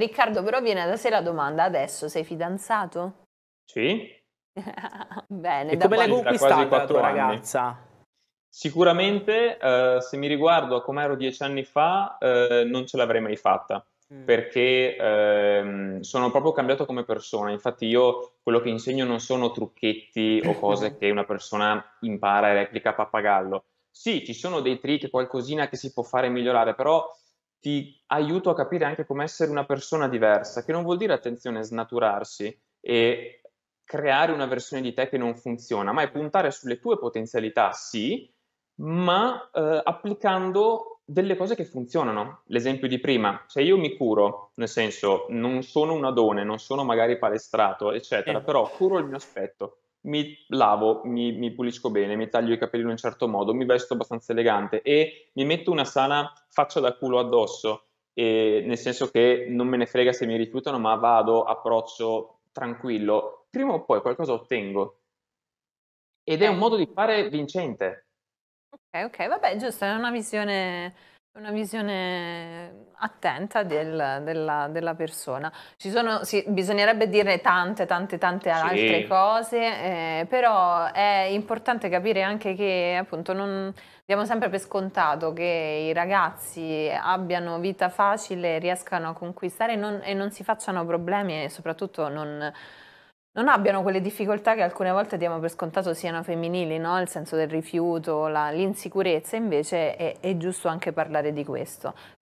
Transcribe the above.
Riccardo però viene da sé la domanda, adesso sei fidanzato? Sì. Bene, e da come l'hai conquistata la tua ragazza? Sicuramente, eh, se mi riguardo a come ero dieci anni fa, eh, non ce l'avrei mai fatta mm. perché eh, sono proprio cambiato come persona. Infatti, io quello che insegno non sono trucchetti o cose che una persona impara e replica a pappagallo. Sì, ci sono dei trick, qualcosina che si può fare e migliorare, però ti aiuto a capire anche come essere una persona diversa, che non vuol dire attenzione snaturarsi e creare una versione di te che non funziona, ma è puntare sulle tue potenzialità, sì, ma eh, applicando delle cose che funzionano. L'esempio di prima, se io mi curo, nel senso non sono un adone, non sono magari palestrato, eccetera, eh. però curo il mio aspetto, mi lavo, mi, mi, pulisco bene, mi taglio i capelli in un certo modo, mi vesto abbastanza elegante e mi metto una sana faccia da culo addosso, e, nel senso che non me ne frega se mi rifiutano, ma vado, approccio tranquillo, prima o poi qualcosa ottengo. Ed è un modo di fare vincente. Ok, ok, vabbè, giusto, è una visione una visione attenta del- della, della persona. Ci sono, sì, bisognerebbe dire tante, tante, tante altre cose, eh, però è importante capire anche che appunto non diamo sempre per scontato che i ragazzi abbiano vita facile, riescano a conquistare non- e non si facciano problemi e soprattutto non, non abbiano quelle difficoltà che alcune volte diamo per scontato siano femminili, no? il senso del rifiuto, la, l'insicurezza, invece è, è giusto anche parlare di questo.